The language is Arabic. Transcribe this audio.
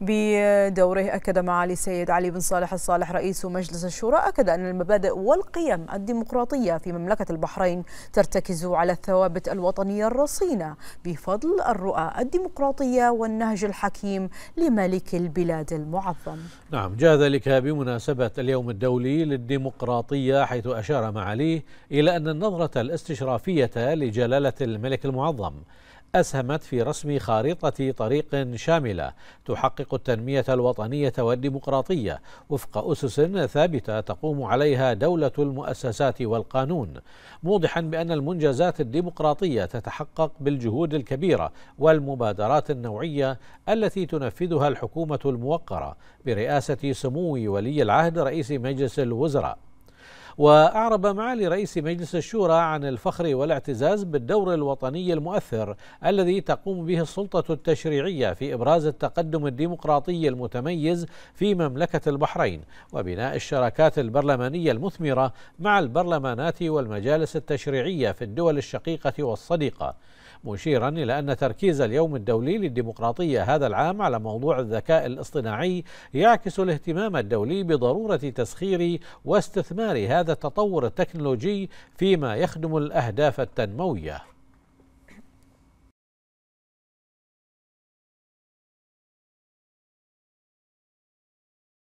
بدوره أكد معالي السيد علي بن صالح الصالح رئيس مجلس الشورى أكد أن المبادئ والقيم الديمقراطية في مملكة البحرين ترتكز على الثوابت الوطنية الرصينة بفضل الرؤى الديمقراطية والنهج الحكيم لملك البلاد المعظم نعم جاء ذلك بمناسبة اليوم الدولي للديمقراطية حيث أشار معاليه إلى أن النظرة الاستشرافية لجلالة الملك المعظم أسهمت في رسم خارطة طريق شاملة تحقق التنمية الوطنية والديمقراطية وفق أسس ثابتة تقوم عليها دولة المؤسسات والقانون موضحا بأن المنجزات الديمقراطية تتحقق بالجهود الكبيرة والمبادرات النوعية التي تنفذها الحكومة الموقرة برئاسة سمو ولي العهد رئيس مجلس الوزراء وأعرب معالي رئيس مجلس الشورى عن الفخر والاعتزاز بالدور الوطني المؤثر الذي تقوم به السلطة التشريعية في إبراز التقدم الديمقراطي المتميز في مملكة البحرين وبناء الشراكات البرلمانية المثمرة مع البرلمانات والمجالس التشريعية في الدول الشقيقة والصديقة مشيرا إلى أن تركيز اليوم الدولي للديمقراطية هذا العام على موضوع الذكاء الاصطناعي يعكس الاهتمام الدولي بضرورة تسخير واستثمار هذا التطور التكنولوجي فيما يخدم الأهداف التنموية